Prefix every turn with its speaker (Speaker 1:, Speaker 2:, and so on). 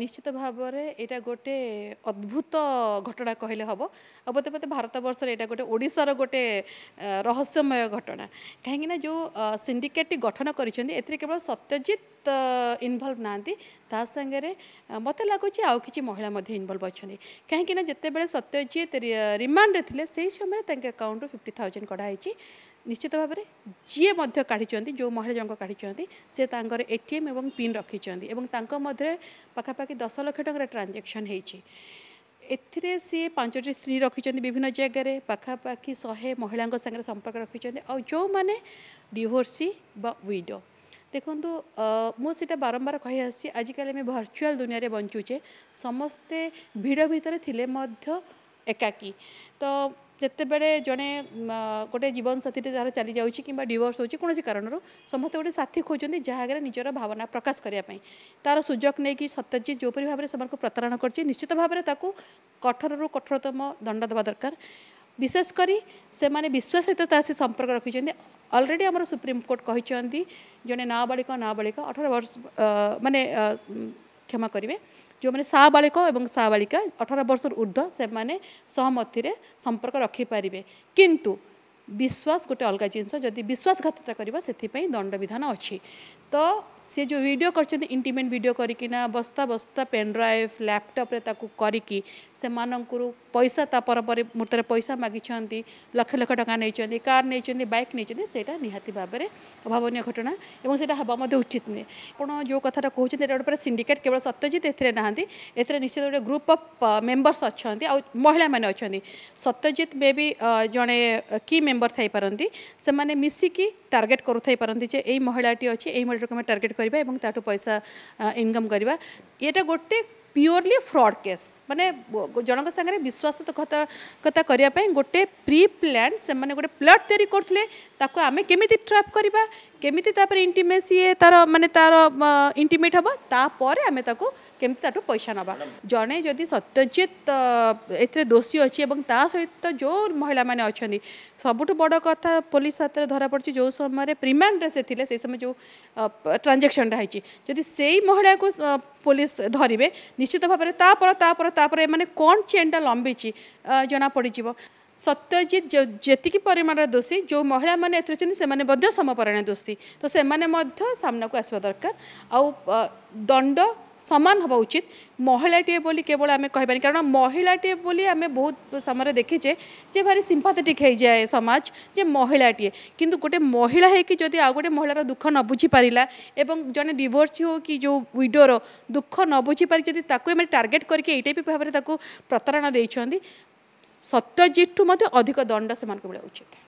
Speaker 1: ନିଶ୍ଚିତ ଭାବରେ ଏଇଟା ଗୋଟେ ଅଦ୍ଭୁତ ଘଟଣା କହିଲେ ହେବ ଆଉ ବୋଧେ ବୋଧେ ଭାରତବର୍ଷରେ ଏଇଟା ଗୋଟେ ଓଡ଼ିଶାର ଗୋଟେ ରହସ୍ୟମୟ ଘଟଣା କାହିଁକିନା ଯେଉଁ ସିଣ୍ଡିକେଟ୍ଟି ଗଠନ କରିଛନ୍ତି ଏଥିରେ କେବଳ ସତ୍ୟଜିତ ଇନଭଲ୍ଭ ନାହାନ୍ତି ତା ସାଙ୍ଗରେ ମୋତେ ଲାଗୁଛି ଆଉ କିଛି ମହିଳା ମଧ୍ୟ ଇନଭଲ୍ଭ ଅଛନ୍ତି କାହିଁକିନା ଯେତେବେଳେ ସତ୍ୟଜିତ ରିମାଣ୍ଡରେ ଥିଲେ ସେହି ସମୟରେ ତାଙ୍କ ଆକାଉଣ୍ଟରୁ ଫିଫ୍ଟି ଥାଉଜେଣ୍ଡ କଢ଼ା ହେଇଛି ନିଶ୍ଚିତ ଭାବରେ ଯିଏ ମଧ୍ୟ କାଢ଼ିଛନ୍ତି ଯେଉଁ ମହିଳା ଜଣକ କାଢ଼ିଛନ୍ତି ସେ ତାଙ୍କର ଏ ଟି ଏମ୍ ଏବଂ ପିନ୍ ରଖିଛନ୍ତି ଏବଂ ତାଙ୍କ ମଧ୍ୟରେ ପାଖାପାଖି ଦଶ ଲକ୍ଷ ଟଙ୍କାର ଟ୍ରାଞ୍ଜାକ୍ସନ୍ ହେଇଛି ଏଥିରେ ସିଏ ପାଞ୍ଚଟି ସ୍ତ୍ରୀ ରଖିଛନ୍ତି ବିଭିନ୍ନ ଜାଗାରେ ପାଖାପାଖି ଶହେ ମହିଳାଙ୍କ ସାଙ୍ଗରେ ସମ୍ପର୍କ ରଖିଛନ୍ତି ଆଉ ଯେଉଁମାନେ ଡିଭୋର୍ସି ବା ୱିଡ଼ୋ ଦେଖନ୍ତୁ ମୁଁ ସେଇଟା ବାରମ୍ବାର କହିଆସିଛି ଆଜିକାଲି ଆମେ ଭର୍ଚୁଆଲ୍ ଦୁନିଆରେ ବଞ୍ଚୁଛେ ସମସ୍ତେ ଭିଡ଼ ଭିତରେ ଥିଲେ ମଧ୍ୟ ଏକାକୀ ତ ଯେତେବେଳେ ଜଣେ ଗୋଟେ ଜୀବନସାଥୀଟେ ଯାହାର ଚାଲିଯାଉଛି କିମ୍ବା ଡିଭୋର୍ସ ହେଉଛି କୌଣସି କାରଣରୁ ସମସ୍ତେ ଗୋଟେ ସାଥୀ ଖୋଜୁଛନ୍ତି ଯାହା ଆଗରେ ନିଜର ଭାବନା ପ୍ରକାଶ କରିବା ପାଇଁ ତା'ର ସୁଯୋଗ ନେଇକି ସତ୍ୟଜିତ ଯେଉଁପରି ଭାବରେ ସେମାନଙ୍କୁ ପ୍ରତାରଣ କରିଛି ନିଶ୍ଚିତ ଭାବରେ ତାକୁ କଠୋରରୁ କଠୋରତମ ଦଣ୍ଡ ଦେବା ଦରକାର ବିଶେଷ କରି ସେମାନେ ବିଶ୍ୱାସ ସହିତ ତା ସେ ସମ୍ପର୍କ ରଖିଛନ୍ତି অলরেডি আমার সুপ্রিমকোর্ট কিন্তু জনে নাবাড়িক নাবাড়িক অঠর বর্ষ মানে ক্ষমা করবে যে সাবাড়িক এবং সাবাড়িকা অঠর বর্ষর ঊর্ধ্ব সে সহমতি সম্পর্ক রক্ষিপারে কিন্তু বিশ্বাস গোটে অলগা জিনিস যদি বিশ্বাসঘাততা করা সেপাই দণ্ডবিধান অ তো সে যে ভিডিও করছেন ইন্টিমেট ভিডিও করিকি না বস্তা বস্তা পেনড্রাইভ ল্যাপটপে তাকে করিকি সে পয়সা তা পরপরে মুহূর্তে পয়সা মাগিছেন লক্ষ লক্ষ টাকা নিয়েছেন কার নিয়েছেন বাইক নিয়েছেন সেটা নিহতি ভাবে অভাবনীয় ঘটনা এবং সেটা হওয়া মধ্যে উচিত নুহে আপনার যে কথাটা কুচি এটা গোটে পুরা সিন্ডিকেট কেবল সত্যজিৎ এতে না এতে নিশ্চিত গোটে গ্রুপ অফ মেম্বর্স অনেক মহিলা মানে অনেক সত্যজিৎ মেবি জনে কি মেম্বর থাইপারতি সে মিশিকি টার্গেট করুথাইপারতি যে এই মহিলাটি অছে এই মহিলাটিকে আমি টার্গেট क्रिएट କରିବା ଏବଂ ତାଠୁ ପଇସା ଇନକମ୍ କରିବା ଏଇଟା ଗୋଟେ ପିଓରଲି ଫ୍ରଡ୍ କେସ୍ ମାନେ ଜଣଙ୍କ ସାଙ୍ଗରେ ବିଶ୍ୱାସଘାତକତା କରିବା ପାଇଁ ଗୋଟେ ପ୍ରି ପ୍ଲାନ୍ ସେମାନେ ଗୋଟେ ପ୍ଲଟ୍ ତିଆରି କରୁଥିଲେ ତାକୁ ଆମେ କେମିତି ଟ୍ରାପ୍ କରିବା কেমিতি তারপরে ইন্টিমেসি তার মানে তার ইন্টিমেট হব তাপরে আমি তাকে কেমি তাঠু পয়সা নেবা জনে যদি সত্যজিৎ এতে দোষী অছি এবং তা সহিত যে মহিলা মানে অনেক সবুঠু বড় কথা পুলিশ হাতে ধরা পড়ছে যে সময় প্রিমান্ডে সে লে সেই সময় যে ট্রানজাকশনটা হয়েছে যদি সেই মহিলাকে পুলিশ ধরবে নিশ্চিত ভাবে তাপর তাপর তাপরে এমানে কোণ চেনটা লম্বিছি জনা পড়িযোগ सत्यजित जो जी परिमाण दोषी जो महिला मैंने से समपरणे दोषी तो से को आसवा दरकार आ दंड सामान हवा उचित महिला महिलाटे केवल आम कह कारण महिलाटे आम बहुत समय देखीचे जे भारी सिंपाथेटिक जाए समाज जे महिलाटे कि गोटे महिला है आ गए महिला दुख न बुझी पारा बुझीपारा जन डिवोर्स हो कि जो विडोर दुख न बुझीपारी टार्गेट करके ये टाइप भाव में प्रतारणा देखते ସତ୍ୟଜିତ୍ଠୁ ମଧ୍ୟ ଅଧିକ ଦଣ୍ଡ ସେମାନଙ୍କୁ ମିଳିବା ଉଚିତ